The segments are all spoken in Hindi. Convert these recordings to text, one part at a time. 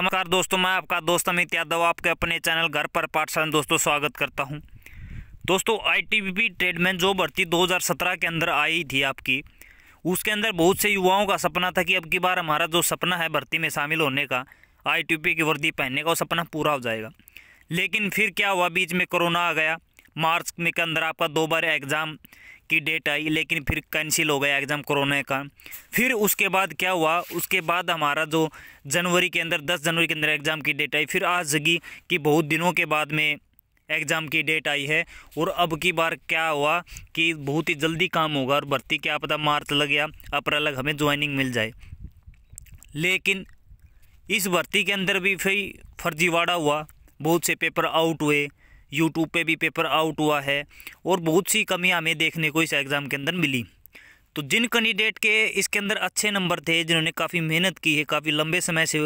नमस्कार दोस्तों मैं आपका दोस्त अमित यादव आपके अपने चैनल घर पर पाठशाला में दोस्तों स्वागत करता हूं दोस्तों आईटीबीपी ट्रेडमैन जो भर्ती 2017 के अंदर आई थी आपकी उसके अंदर बहुत से युवाओं का सपना था कि अब की बार हमारा जो सपना है भर्ती में शामिल होने का आई की वर्दी पहनने का वो सपना पूरा हो जाएगा लेकिन फिर क्या हुआ बीच में कोरोना आ गया मार्च में के अंदर आपका दो बार एग्ज़ाम की डेट आई लेकिन फिर कैंसिल हो गया एग्ज़ाम कोरोना का फिर उसके बाद क्या हुआ उसके बाद हमारा जो जनवरी के अंदर दस जनवरी के अंदर एग्ज़ाम की डेट आई फिर आज जगी कि बहुत दिनों के बाद में एग्ज़ाम की डेट आई है और अब की बार क्या हुआ कि बहुत ही जल्दी काम होगा और भर्ती क्या पता मार्च लग या अप्रैल लग हमें ज्वाइनिंग मिल जाए लेकिन इस भर्ती के अंदर भी फिर फर्जीवाड़ा हुआ बहुत से पेपर आउट हुए यूट्यूब पे भी पेपर आउट हुआ है और बहुत सी कमियां हमें देखने को इस एग्ज़ाम के अंदर मिली तो जिन कैंडिडेट के इसके अंदर अच्छे नंबर थे जिन्होंने काफ़ी मेहनत की है काफ़ी लंबे समय से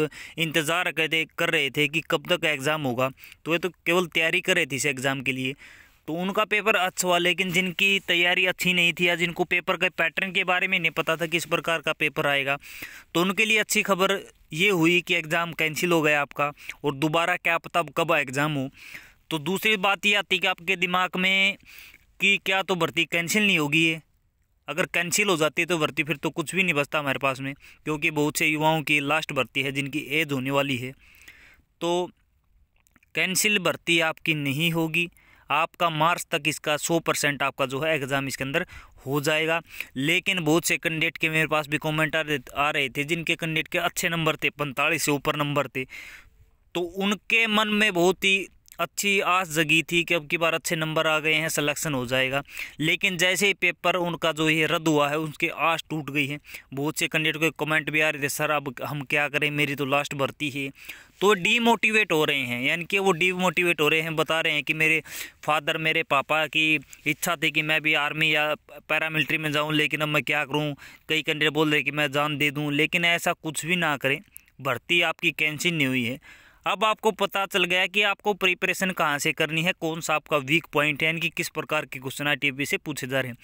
इंतज़ार कर रहे कर रहे थे कि कब तक एग्ज़ाम होगा तो वे तो केवल तैयारी कर रहे थे इस एग्ज़ाम के लिए तो उनका पेपर अच्छा हुआ लेकिन जिनकी तैयारी अच्छी नहीं थी या जिनको पेपर के पैटर्न के बारे में नहीं पता था किस प्रकार का पेपर आएगा तो उनके लिए अच्छी खबर ये हुई कि एग्ज़ाम कैंसिल हो गया आपका और दोबारा क्या पता कब एग्ज़ाम हो तो दूसरी बात ये आती है कि आपके दिमाग में कि क्या तो भर्ती कैंसिल नहीं होगी ये अगर कैंसिल हो जाती है तो भर्ती फिर तो कुछ भी नहीं बचता हमारे पास में क्योंकि बहुत से युवाओं की लास्ट भर्ती है जिनकी एज होने वाली है तो कैंसिल भर्ती आपकी नहीं होगी आपका मार्च तक इसका सौ परसेंट आपका जो है एग्ज़ाम इसके अंदर हो जाएगा लेकिन बहुत से कैंडिडेट के मेरे पास भी कमेंट आ रहे थे जिनके कैंडिडेट के अच्छे नंबर थे पैंतालीस से ऊपर नंबर थे तो उनके मन में बहुत ही अच्छी आस जगी थी कि अब की बार अच्छे नंबर आ गए हैं सिलेक्शन हो जाएगा लेकिन जैसे ही पेपर उनका जो ये रद्द हुआ है उनकी आस टूट गई है बहुत से कैंडिडेट को कमेंट भी आ रहे थे सर अब हम क्या करें मेरी तो लास्ट भर्ती है तो डीमोटिवेट हो रहे हैं यानी कि वो डीमोटिवेट हो रहे हैं बता रहे हैं कि मेरे फादर मेरे पापा की इच्छा थी कि मैं भी आर्मी या पैरामिलिट्री में जाऊँ लेकिन अब मैं क्या करूँ कई कैंडिडेट बोल रहे कि मैं जान दे दूँ लेकिन ऐसा कुछ भी ना करें भर्ती आपकी कैंसिल नहीं हुई है अब आपको पता चल गया कि आपको प्रिपरेशन कहाँ से करनी है कौन सा आपका वीक पॉइंट है यानी कि किस प्रकार के क्वेश्चन आई टी से पूछे जा रहे हैं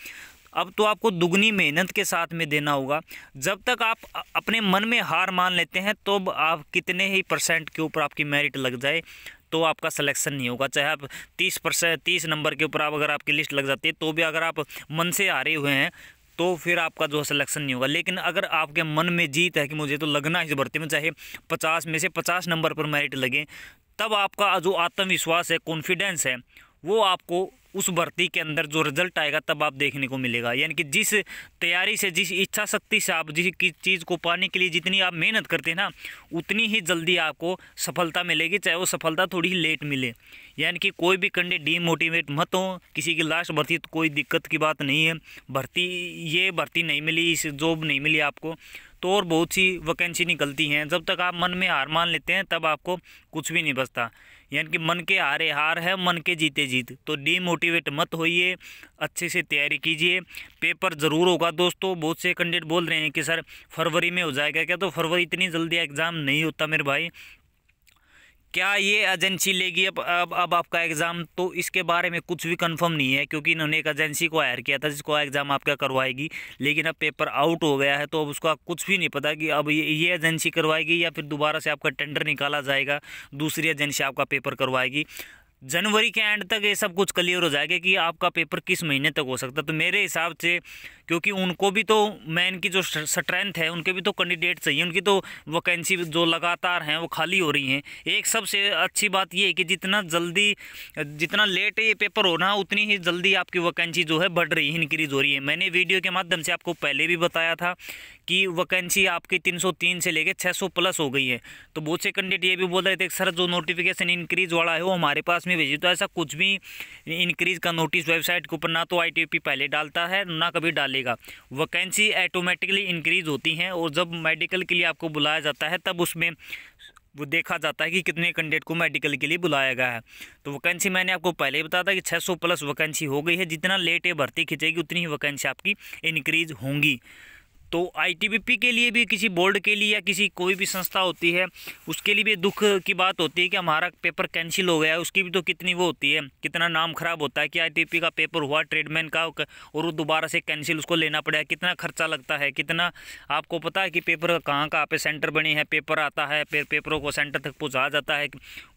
अब तो आपको दुगनी मेहनत के साथ में देना होगा जब तक आप अपने मन में हार मान लेते हैं तो आप कितने ही परसेंट के ऊपर आपकी मेरिट लग जाए तो आपका सिलेक्शन नहीं होगा चाहे आप तीस परसेंट तीस नंबर के ऊपर आप अगर आपकी लिस्ट लग जाती है तो भी अगर आप मन से हारे हुए हैं तो फिर आपका जो है सिलेक्शन नहीं होगा लेकिन अगर आपके मन में जीत है कि मुझे तो लगना इस भर्ती में चाहे पचास में से पचास नंबर पर मेरिट लगे तब आपका जो आत्मविश्वास है कॉन्फिडेंस है वो आपको उस भर्ती के अंदर जो रिजल्ट आएगा तब आप देखने को मिलेगा यानी कि जिस तैयारी से जिस इच्छा शक्ति से आप जिस चीज़ को पाने के लिए जितनी आप मेहनत करते हैं ना उतनी ही जल्दी आपको सफलता मिलेगी चाहे वो सफलता थोड़ी ही लेट मिले यानी कि कोई भी कंडे डीमोटिवेट मत हो किसी की लास्ट भर्ती तो कोई दिक्कत की बात नहीं है भर्ती ये भर्ती नहीं मिली इस जॉब नहीं मिली आपको तो और बहुत सी वैकेंसी निकलती हैं जब तक आप मन में हार मान लेते हैं तब आपको कुछ भी नहीं बचता यानी कि मन के हारे हार है मन के जीते जीत तो डीमोटिवेट मत होइए अच्छे से तैयारी कीजिए पेपर ज़रूर होगा दोस्तों बहुत से कैंडिडेट बोल रहे हैं कि सर फरवरी में हो जाएगा क्या तो फरवरी इतनी जल्दी एग्ज़ाम नहीं होता मेरे भाई क्या ये एजेंसी लेगी अब अब अब आपका एग्ज़ाम तो इसके बारे में कुछ भी कंफर्म नहीं है क्योंकि इन्होंने एक एजेंसी को हायर किया था जिसको एग्ज़ाम आपका करवाएगी लेकिन अब पेपर आउट हो गया है तो अब उसका कुछ भी नहीं पता कि अब ये ये एजेंसी करवाएगी या फिर दोबारा से आपका टेंडर निकाला जाएगा दूसरी एजेंसी आपका पेपर करवाएगी जनवरी के एंड तक ये सब कुछ क्लियर हो जाएगा कि आपका पेपर किस महीने तक हो सकता है तो मेरे हिसाब से क्योंकि उनको भी तो मैन की जो स्ट्रेंथ है उनके भी तो कैंडिडेट चाहिए उनकी तो वैकेंसी जो लगातार हैं वो खाली हो रही हैं एक सबसे अच्छी बात ये है कि जितना जल्दी जितना लेट ये पेपर होना उतनी ही जल्दी आपकी वैकेंसी जो है बढ़ रही है इनक्रीज़ हो रही है मैंने वीडियो के माध्यम से आपको पहले भी बताया था कि वैकेंसी आपकी 303 से लेकर 600 प्लस हो गई है तो बहुत से कैंडिडेट ये भी बोल रहे थे सर जो नोटिफिकेशन इंक्रीज वाला है वो हमारे पास में भेजिए तो ऐसा कुछ भी इंक्रीज का नोटिस वेबसाइट के ऊपर ना तो आई पहले डालता है ना कभी डाले डालेगा वैकेंसी ऑटोमेटिकली इंक्रीज़ होती हैं और जब मेडिकल के लिए आपको बुलाया जाता है तब उसमें वो देखा जाता है कि कितने कैंडिडेट को मेडिकल के लिए बुलाया गया है तो वैकेंसी मैंने आपको पहले ही बताया था कि 600 प्लस वैकेंसी हो गई है जितना लेट ये भर्ती खींचेगी उतनी ही वैकेंसी आपकी इंक्रीज़ होंगी तो आईटीबीपी के लिए भी किसी बोर्ड के लिए या किसी कोई भी संस्था होती है उसके लिए भी दुख की बात होती है कि हमारा पेपर कैंसिल हो गया है उसकी भी तो कितनी वो होती है कितना नाम खराब होता है कि आईटीबीपी का पेपर हुआ ट्रेडमैन का और वो दोबारा से कैंसिल उसको लेना पड़ेगा कितना खर्चा लगता है कितना आपको पता है कि पेपर कहाँ कहाँ पर सेंटर बने हैं पेपर आता है फिर पेपरों को सेंटर तक पहुँचा जाता है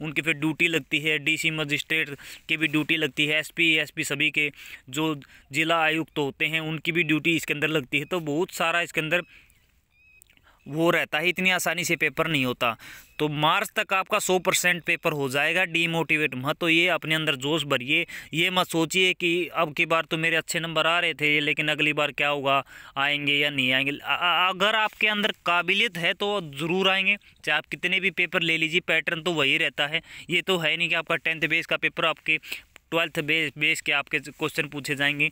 उनकी फिर ड्यूटी लगती है डी मजिस्ट्रेट की भी ड्यूटी लगती है एस पी सभी के जो जिला आयुक्त होते हैं उनकी भी ड्यूटी इसके अंदर लगती है तो बहुत सारा इसके अंदर वो रहता है इतनी आसानी से पेपर नहीं होता तो मार्च तक आपका 100 परसेंट पेपर हो जाएगा डीमोटिवेट मत तो ये अपने अंदर जोश भरिए ये मत सोचिए कि अब की बार तो मेरे अच्छे नंबर आ रहे थे लेकिन अगली बार क्या होगा आएंगे या नहीं आएंगे अगर आपके अंदर काबिलियत है तो ज़रूर आएंगे चाहे आप कितने भी पेपर ले लीजिए पैटर्न तो वही रहता है ये तो है नहीं कि आपका टेंथ बेस का पेपर आपके ट्वेल्थ बेस बेस के आपके क्वेश्चन पूछे जाएंगे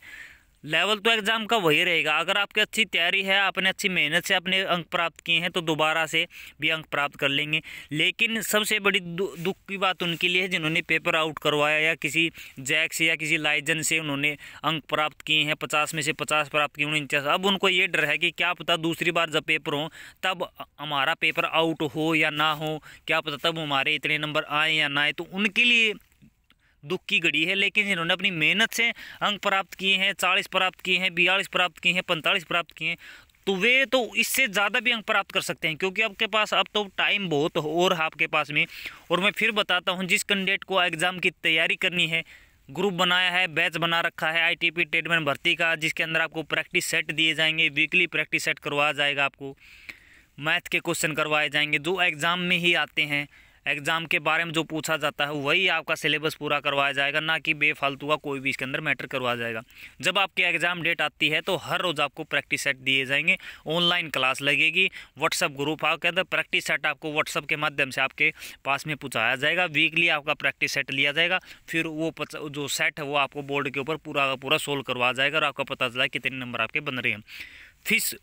लेवल तो एग्ज़ाम का वही रहेगा अगर आपकी अच्छी तैयारी है आपने अच्छी मेहनत से अपने अंक प्राप्त किए हैं तो दोबारा से भी अंक प्राप्त कर लेंगे लेकिन सबसे बड़ी दु, दुख की बात उनके लिए है जिन्होंने पेपर आउट करवाया या किसी जैक से या किसी लाइजन से उन्होंने अंक प्राप्त किए हैं पचास में से पचास प्राप्त किए उनचास अब उनको ये डर है कि क्या पता दूसरी बार जब पेपर हो तब हमारा पेपर आउट हो या ना हो क्या पता तब हमारे इतने नंबर आए या ना आए तो उनके लिए दुख की घड़ी है लेकिन जिन्होंने अपनी मेहनत से अंक प्राप्त किए हैं चालीस प्राप्त किए हैं बयालीस प्राप्त किए हैं पैंतालीस प्राप्त किए हैं तो वे तो इससे ज़्यादा भी अंक प्राप्त कर सकते हैं क्योंकि आपके पास अब तो टाइम बहुत और है आपके पास में और मैं फिर बताता हूँ जिस कैंडिडेट को एग्ज़ाम की तैयारी करनी है ग्रुप बनाया है बैच बना रखा है आईटीपी ट्रीटमेंट भर्ती का जिसके अंदर आपको प्रैक्टिस सेट दिए जाएंगे वीकली प्रैक्टिस सेट करवाया जाएगा आपको मैथ के क्वेश्चन करवाए जाएंगे जो एग्ज़ाम में ही आते हैं एग्ज़ाम के बारे में जो पूछा जाता है वही आपका सिलेबस पूरा करवाया जाएगा ना कि बेफालतू का कोई भी इसके अंदर मैटर करवाया जाएगा जब आपके एग्ज़ाम डेट आती है तो हर रोज़ आपको प्रैक्टिस सेट दिए जाएंगे ऑनलाइन क्लास लगेगी व्हाट्सअप ग्रुप आपके अंदर प्रैक्टिस सेट आपको व्हाट्सअप के माध्यम से आपके पास में पहुँचाया जाएगा वीकली आपका प्रैक्टिस सेट लिया जाएगा फिर वो जो सेट है वो आपको बोर्ड के ऊपर पूरा का पूरा सोल्व करवाया जाएगा और आपका पता चला कितने नंबर आपके बन रहे हैं फीस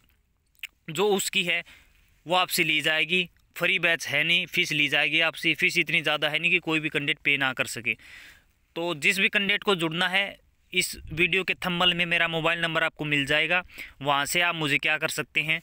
जो उसकी है वो आपसे ली जाएगी फ्री बैच है नहीं फ़ीस ली जाएगी आपसे फ़ीस इतनी ज़्यादा है नहीं कि कोई भी कैंडिडेट पे ना कर सके तो जिस भी कैंडिडेट को जुड़ना है इस वीडियो के थम्बल में मेरा मोबाइल नंबर आपको मिल जाएगा वहाँ से आप मुझे क्या कर सकते हैं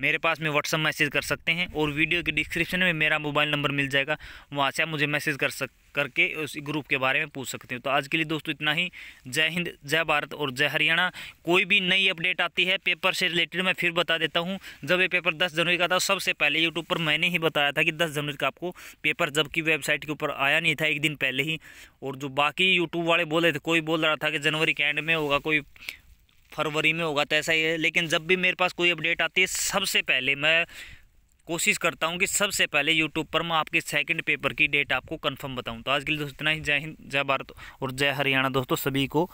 मेरे पास में व्हाट्सअप मैसेज कर सकते हैं और वीडियो के डिस्क्रिप्शन में मेरा मोबाइल नंबर मिल जाएगा वहाँ से आप मुझे मैसेज कर सकते करके उस ग्रुप के बारे में पूछ सकते हो तो आज के लिए दोस्तों इतना ही जय हिंद जय भारत और जय हरियाणा कोई भी नई अपडेट आती है पेपर से रिलेटेड मैं फिर बता देता हूँ जब ये पेपर दस जनवरी का था सबसे पहले यूट्यूब पर मैंने ही बताया था कि दस जनवरी का आपको पेपर जबकि वेबसाइट के ऊपर आया नहीं था एक दिन पहले ही और जो बाकी यूट्यूब वाले बोले थे कोई बोल रहा था कि जनवरी के एंड में होगा कोई फरवरी में होगा तो ऐसा ही है लेकिन जब भी मेरे पास कोई अपडेट आती है सबसे पहले मैं कोशिश करता हूँ कि सबसे पहले यूट्यूब पर मैं आपके सेकंड पेपर की डेट आपको कंफर्म बताऊँ तो आज के लिए दोस्तों इतना ही जय हिंद जय भारत और जय हरियाणा दोस्तों सभी को